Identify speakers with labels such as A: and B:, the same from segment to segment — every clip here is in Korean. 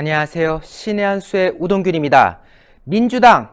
A: 안녕하세요. 신의 한 수의 우동균입니다. 민주당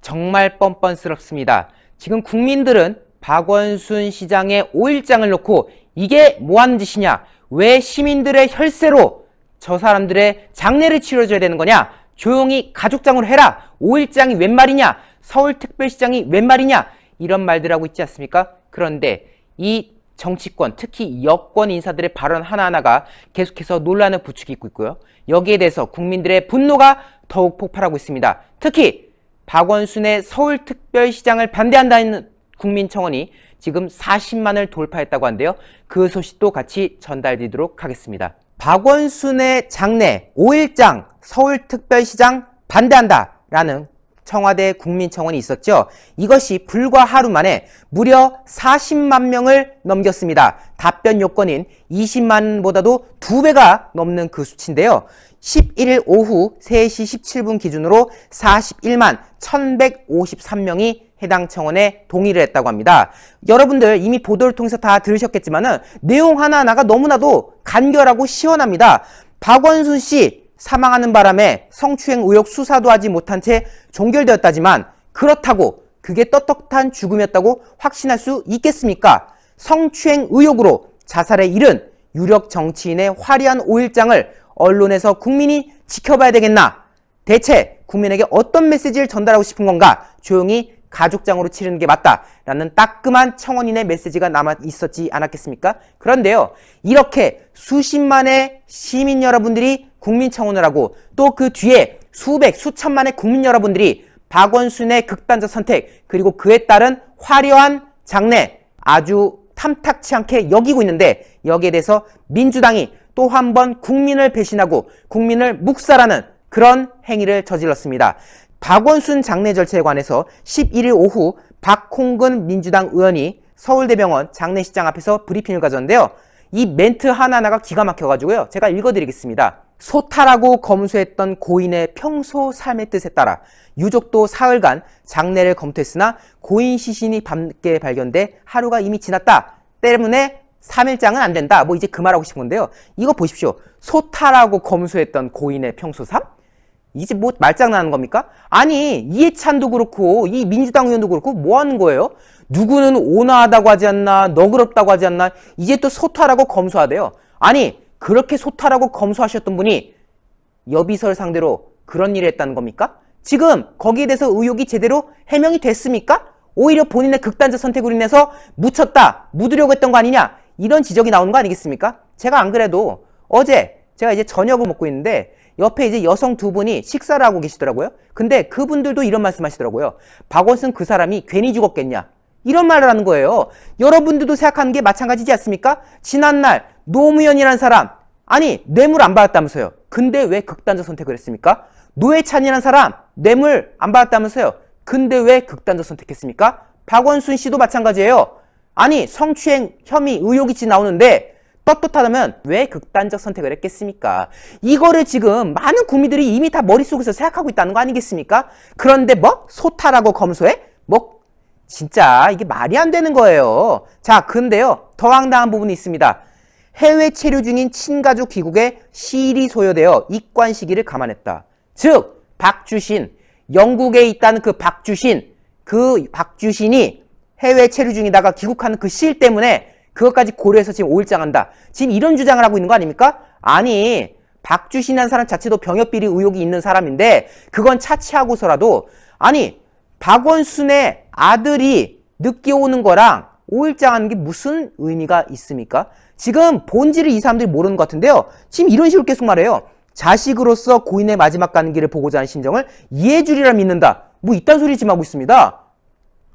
A: 정말 뻔뻔스럽습니다. 지금 국민들은 박원순 시장의 5일장을 놓고 이게 뭐 하는 짓이냐? 왜 시민들의 혈세로 저 사람들의 장례를 치러줘야 되는 거냐? 조용히 가족장으로 해라. 5일장이 웬 말이냐? 서울특별시장이 웬 말이냐? 이런 말들 하고 있지 않습니까? 그런데 이 정치권, 특히 여권 인사들의 발언 하나하나가 계속해서 논란을 부추기고 있고요. 여기에 대해서 국민들의 분노가 더욱 폭발하고 있습니다. 특히 박원순의 서울특별시장을 반대한다는 국민청원이 지금 40만을 돌파했다고 한데요. 그 소식도 같이 전달드리도록 하겠습니다. 박원순의 장례 5일장 서울특별시장 반대한다라는 청와대 국민청원이 있었죠. 이것이 불과 하루 만에 무려 40만 명을 넘겼습니다. 답변 요건인 20만보다도 두배가 넘는 그 수치인데요. 11일 오후 3시 17분 기준으로 41만 1153명이 해당 청원에 동의를 했다고 합니다. 여러분들 이미 보도를 통해서 다 들으셨겠지만은 내용 하나하나가 너무나도 간결하고 시원합니다. 박원순 씨 사망하는 바람에 성추행 의혹 수사도 하지 못한 채 종결되었다지만 그렇다고 그게 떳떳한 죽음이었다고 확신할 수 있겠습니까? 성추행 의혹으로 자살에 이른 유력 정치인의 화려한 오일장을 언론에서 국민이 지켜봐야 되겠나? 대체 국민에게 어떤 메시지를 전달하고 싶은 건가? 조용히 가족장으로 치르는 게 맞다라는 따끔한 청원인의 메시지가 남아 있었지 않았겠습니까? 그런데요. 이렇게 수십만의 시민 여러분들이 국민청원을 하고 또 그 뒤에 수백, 수천만의 국민 여러분들이 박원순의 극단적 선택 그리고 그에 따른 화려한 장례 아주 탐탁치 않게 여기고 있는데 여기에 대해서 민주당이 또 한 번 국민을 배신하고 국민을 묵살하는 그런 행위를 저질렀습니다. 박원순 장례 절차에 관해서 11일 오후 박홍근 민주당 의원이 서울대병원 장례식장 앞에서 브리핑을 가졌는데요. 이 멘트 하나하나가 기가 막혀가지고요. 제가 읽어드리겠습니다. 소탈하고 검소했던 고인의 평소 삶의 뜻에 따라 유족도 사흘간 장례를 검토했으나 고인 시신이 밤늦게 발견돼 하루가 이미 지났다. 때문에 3일장은 안 된다. 뭐 이제 그 말하고 싶은 건데요. 이거 보십시오. 소탈하고 검소했던 고인의 평소 삶? 이제 뭐 말장난하는 겁니까? 아니 이해찬도 그렇고 이 민주당 의원도 그렇고 뭐 하는 거예요? 누구는 온화하다고 하지 않나 너그럽다고 하지 않나 이제 또 소탈하고 검소하대요. 아니 그렇게 소탈하고 검소하셨던 분이 여비설 상대로 그런 일을 했다는 겁니까? 지금 거기에 대해서 의혹이 제대로 해명이 됐습니까? 오히려 본인의 극단적 선택으로 인해서 묻혔다, 묻으려고 했던 거 아니냐 이런 지적이 나오는 거 아니겠습니까? 제가 안 그래도 어제 제가 이제 저녁을 먹고 있는데 옆에 이제 여성 두 분이 식사를 하고 계시더라고요. 근데 그분들도 이런 말씀 하시더라고요. 박원순 그 사람이 괜히 죽었겠냐. 이런 말을 하는 거예요. 여러분들도 생각하는 게 마찬가지지 않습니까? 지난날 노무현이란 사람, 아니 뇌물 안 받았다면서요. 근데 왜 극단적 선택을 했습니까? 노회찬이란 사람, 뇌물 안 받았다면서요. 근데 왜 극단적 선택했습니까? 박원순 씨도 마찬가지예요. 아니 성추행 혐의 의혹이 지 나오는데 떳떳하다면 왜 극단적 선택을 했겠습니까? 이거를 지금 많은 국민들이 이미 다 머릿속에서 생각하고 있다는 거 아니겠습니까? 그런데 뭐? 소탈하고 검소해? 뭐? 진짜 이게 말이 안 되는 거예요. 자, 근데요. 더 황당한 부분이 있습니다. 해외 체류 중인 친가족 귀국에 시일이 소요되어 입관 시기를 감안했다. 즉, 박주신, 영국에 있다는 그 박주신, 그 박주신이 해외 체류 중이다가 귀국하는 그 시일 때문에 그것까지 고려해서 지금 5일장 한다. 지금 이런 주장을 하고 있는 거 아닙니까? 아니 박주신이라는 사람 자체도 병역비리 의혹이 있는 사람인데 그건 차치하고서라도 아니 박원순의 아들이 늦게 오는 거랑 5일장 하는 게 무슨 의미가 있습니까? 지금 본질을 이 사람들이 모르는 것 같은데요. 지금 이런 식으로 계속 말해요. 자식으로서 고인의 마지막 가는 길을 보고자 하는 심정을 이해해주리라 믿는다. 뭐 이딴 소리 지금 하고 있습니다.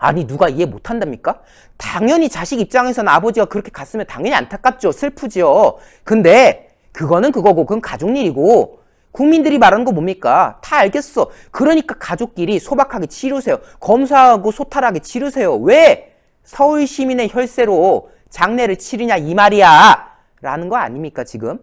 A: 아니 누가 이해 못한답니까? 당연히 자식 입장에서는 아버지가 그렇게 갔으면 당연히 안타깝죠. 슬프지요. 근데 그거는 그거고 그건 가족 일이고 국민들이 말하는 거 뭡니까? 다 알겠어. 그러니까 가족끼리 소박하게 치르세요. 검사하고 소탈하게 치르세요. 왜 서울 시민의 혈세로 장례를 치르냐 이 말이야. 라는 거 아닙니까 지금?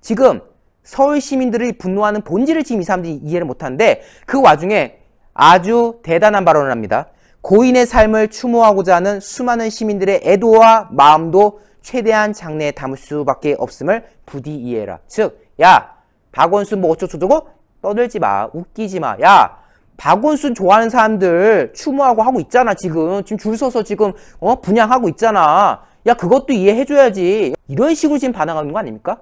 A: 지금 서울 시민들이 분노하는 본질을 지금 이 사람들이 이해를 못하는데 그 와중에 아주 대단한 발언을 합니다. 고인의 삶을 추모하고자 하는 수많은 시민들의 애도와 마음도 최대한 장래에 담을 수밖에 없음을 부디 이해해라. 즉, 야, 박원순 뭐 어쩌고저쩌고 떠들지 마, 웃기지 마. 야, 박원순 좋아하는 사람들 추모하고 하고 있잖아, 지금. 지금 줄 서서 지금, 어, 분양하고 있잖아. 야, 그것도 이해해줘야지. 이런 식으로 지금 반항하는 거 아닙니까?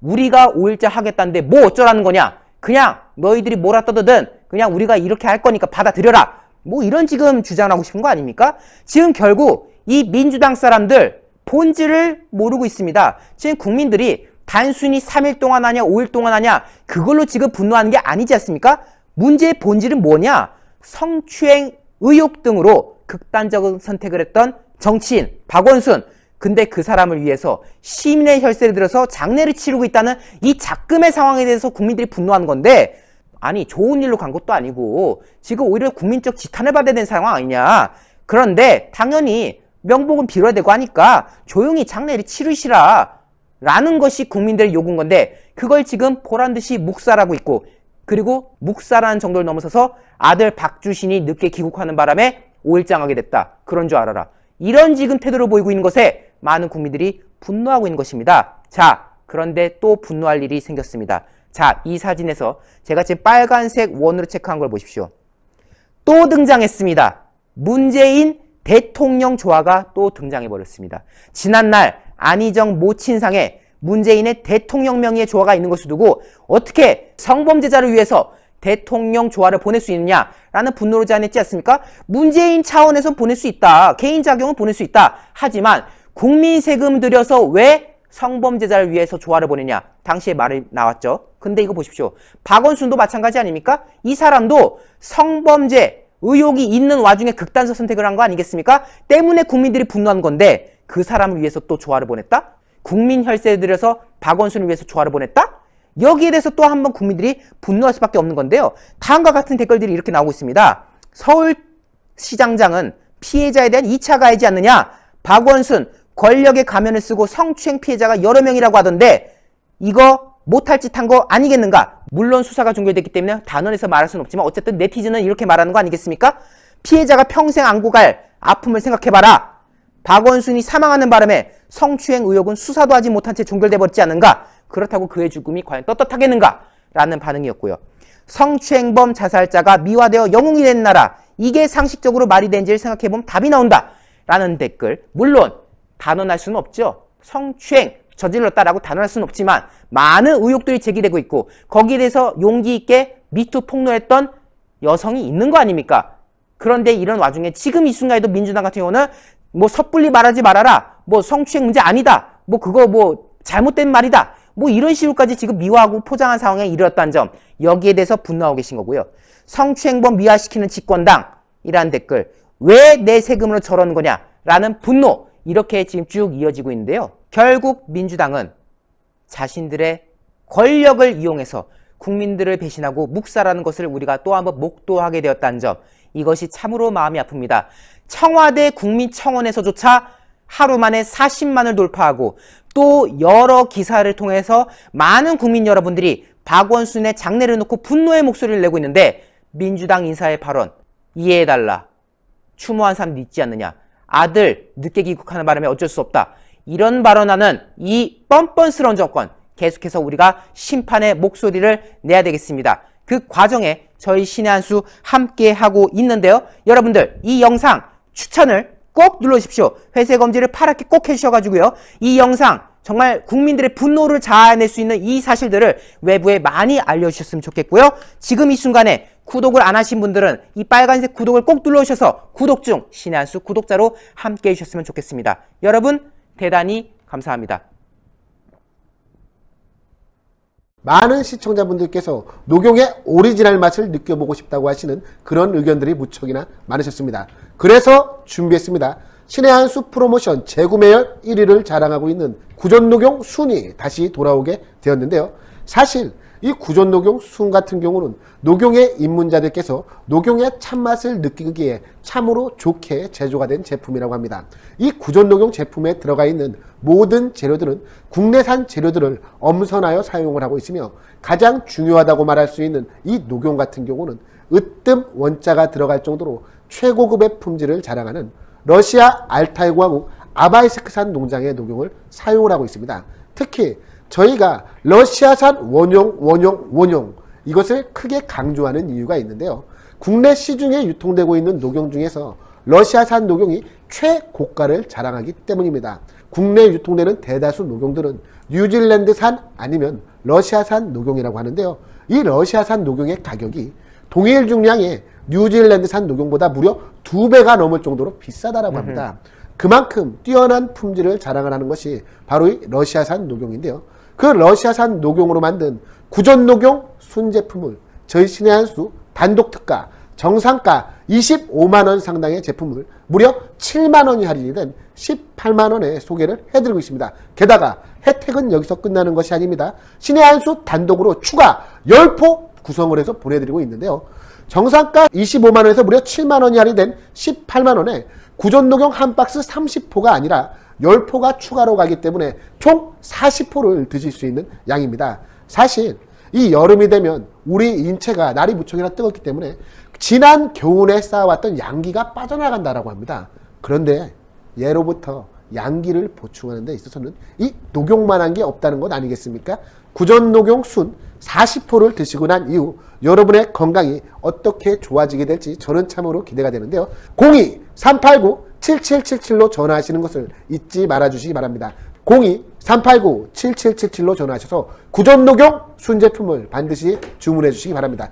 A: 우리가 5일째 하겠다는데 뭐 어쩌라는 거냐? 그냥 너희들이 뭐라 떠드든 그냥 우리가 이렇게 할 거니까 받아들여라. 뭐 이런 지금 주장하고 싶은 거 아닙니까? 지금 결국 이 민주당 사람들 본질을 모르고 있습니다. 지금 국민들이 단순히 3일 동안 하냐 5일 동안 하냐 그걸로 지금 분노하는 게 아니지 않습니까? 문제의 본질은 뭐냐? 성추행 의혹 등으로 극단적인 선택을 했던 정치인 박원순 근데 그 사람을 위해서 시민의 혈세를 들어서 장례를 치르고 있다는 이 작금의 상황에 대해서 국민들이 분노한 건데 아니 좋은 일로 간 것도 아니고 지금 오히려 국민적 지탄을 받아야 되는 상황 아니냐 그런데 당연히 명복은 빌어야 되고 하니까 조용히 장례를 치르시라 라는 것이 국민들의 요구인 건데 그걸 지금 보란 듯이 묵살하고 있고 그리고 묵살하는 정도를 넘어서서 아들 박주신이 늦게 귀국하는 바람에 오일장하게 됐다. 그런 줄 알아라. 이런 지금 태도를 보이고 있는 것에 많은 국민들이 분노하고 있는 것입니다. 자, 그런데 또 분노할 일이 생겼습니다. 자, 이 사진에서 제가 지금 빨간색 원으로 체크한 걸 보십시오. 또 등장했습니다. 문재인 대통령 조화가 또 등장해버렸습니다. 지난날 안희정 모친상에 문재인의 대통령 명의의 조화가 있는 것을 두고 어떻게 성범죄자를 위해서 대통령 조화를 보낼 수 있느냐라는 분노를 제안했지 않습니까? 문재인 차원에서 보낼 수 있다. 개인 작용을 보낼 수 있다. 하지만 국민 세금 들여서 왜 성범죄자를 위해서 조화를 보내냐? 당시에 말이 나왔죠. 근데 이거 보십시오. 박원순도 마찬가지 아닙니까? 이 사람도 성범죄 의혹이 있는 와중에 극단적 선택을 한 거 아니겠습니까? 때문에 국민들이 분노한 건데 그 사람을 위해서 또 조화를 보냈다? 국민 혈세에 들여서 박원순을 위해서 조화를 보냈다? 여기에 대해서 또 한 번 국민들이 분노할 수밖에 없는 건데요. 다음과 같은 댓글들이 이렇게 나오고 있습니다. 서울시장장은 피해자에 대한 2차 가해지 않느냐? 박원순 권력의 가면을 쓰고 성추행 피해자가 여러 명이라고 하던데 이거 못할 짓 한 거 아니겠는가? 물론 수사가 종결됐기 때문에 단언해서 말할 수는 없지만 어쨌든 네티즌은 이렇게 말하는 거 아니겠습니까? 피해자가 평생 안고 갈 아픔을 생각해봐라. 박원순이 사망하는 바람에 성추행 의혹은 수사도 하지 못한 채 종결돼 버리지 않는가? 그렇다고 그의 죽음이 과연 떳떳하겠는가? 라는 반응이었고요. 성추행범 자살자가 미화되어 영웅이 된 나라 이게 상식적으로 말이 된지를 생각해보면 답이 나온다 라는 댓글 물론 단언할 수는 없죠. 성추행 저질렀다라고 단언할 수는 없지만 많은 의혹들이 제기되고 있고 거기에 대해서 용기 있게 미투 폭로했던 여성이 있는 거 아닙니까? 그런데 이런 와중에 지금 이 순간에도 민주당 같은 경우는 뭐 섣불리 말하지 말아라. 뭐 성추행 문제 아니다. 뭐 그거 뭐 잘못된 말이다. 뭐 이런 식으로까지 지금 미화하고 포장한 상황에 이르렀다는 점 여기에 대해서 분노하고 계신 거고요. 성추행범 미화시키는 집권당이라는 댓글 왜 내 세금으로 저러는 거냐라는 분노 이렇게 지금 쭉 이어지고 있는데요. 결국 민주당은 자신들의 권력을 이용해서 국민들을 배신하고 묵살하는 것을 우리가 또 한 번 목도하게 되었다는 점 이것이 참으로 마음이 아픕니다. 청와대 국민청원에서조차 하루 만에 40만을 돌파하고 또 여러 기사를 통해서 많은 국민 여러분들이 박원순의 장례를 놓고 분노의 목소리를 내고 있는데 민주당 인사의 발언 이해해달라 추모한 사람 있지 않느냐 아들 늦게 귀국하는 바람에 어쩔 수 없다 이런 발언하는 이 뻔뻔스러운 조건 계속해서 우리가 심판의 목소리를 내야 되겠습니다. 그 과정에 저희 신의 한수 함께 하고 있는데요. 여러분들 이 영상 추천을 꼭 눌러주십시오. 회색 검지를 파랗게 꼭 해주셔가지고요. 이 영상 정말 국민들의 분노를 자아낼 수 있는 이 사실들을 외부에 많이 알려주셨으면 좋겠고요. 지금 이 순간에 구독을 안 하신 분들은 이 빨간색 구독을 꼭 눌러주셔서 구독 중 신의 한수 구독자로 함께 해주셨으면 좋겠습니다. 여러분 대단히 감사합니다.
B: 많은 시청자분들께서 녹용의 오리지널 맛을 느껴보고 싶다고 하시는 그런 의견들이 무척이나 많으셨습니다. 그래서 준비했습니다. 신의 한수 프로모션 재구매열 1위를 자랑하고 있는 구전 녹용 순위 다시 돌아오게 되었는데요. 사실 이구전 녹용 순 같은 경우는 녹용의 입문자들께서 녹용의 참맛을 느끼기에 참으로 좋게 제조가 된 제품이라고 합니다. 이구전 녹용 제품에 들어가 있는 모든 재료들은 국내산 재료들을 엄선하여 사용을 하고 있으며 가장 중요하다고 말할 수 있는 이 녹용 같은 경우는 으뜸 원자가 들어갈 정도로 최고급의 품질을 자랑하는 러시아 알타이구하고 아바이스크산 농장의 녹용을 사용을 하고 있습니다. 특히 저희가 러시아산 원용, 원용, 원용 이것을 크게 강조하는 이유가 있는데요. 국내 시중에 유통되고 있는 녹용 중에서 러시아산 녹용이 최고가를 자랑하기 때문입니다. 국내에 유통되는 대다수 녹용들은 뉴질랜드산 아니면 러시아산 녹용이라고 하는데요. 이 러시아산 녹용의 가격이 동일 중량의 뉴질랜드산 녹용보다 무려 두 배가 넘을 정도로 비싸다라고 합니다. 그만큼 뛰어난 품질을 자랑을 하는 것이 바로 이 러시아산 녹용인데요. 그 러시아산 녹용으로 만든 구전 녹용 순제품을 저희 신의 한수 단독 특가 정상가 25만원 상당의 제품을 무려 7만원이 할인된 이 18만원에 소개를 해드리고 있습니다. 게다가 혜택은 여기서 끝나는 것이 아닙니다. 신의 한수 단독으로 추가 10포 구성을 해서 보내드리고 있는데요. 정상가 25만원에서 무려 7만원이 할인된 18만원에 구전 녹용 한 박스 30포가 아니라 10포가 추가로 가기 때문에 총 40포를 드실 수 있는 양입니다. 사실 이 여름이 되면 우리 인체가 날이 무척이나 뜨겁기 때문에 지난 겨울에 쌓아왔던 양기가 빠져나간다라고 합니다. 그런데 예로부터 양기를 보충하는 데 있어서는 이 녹용만한 게 없다는 것 아니겠습니까? 구전 녹용 순4 0포를 드시고 난 이후 여러분의 건강이 어떻게 좋아지게 될지 저는 참으로 기대가 되는데요. 02-389-7777로 전화하시는 것을 잊지 말아주시기 바랍니다. 02-389-7777로 전화하셔서 구전 녹용 순제품을 반드시 주문해 주시기 바랍니다.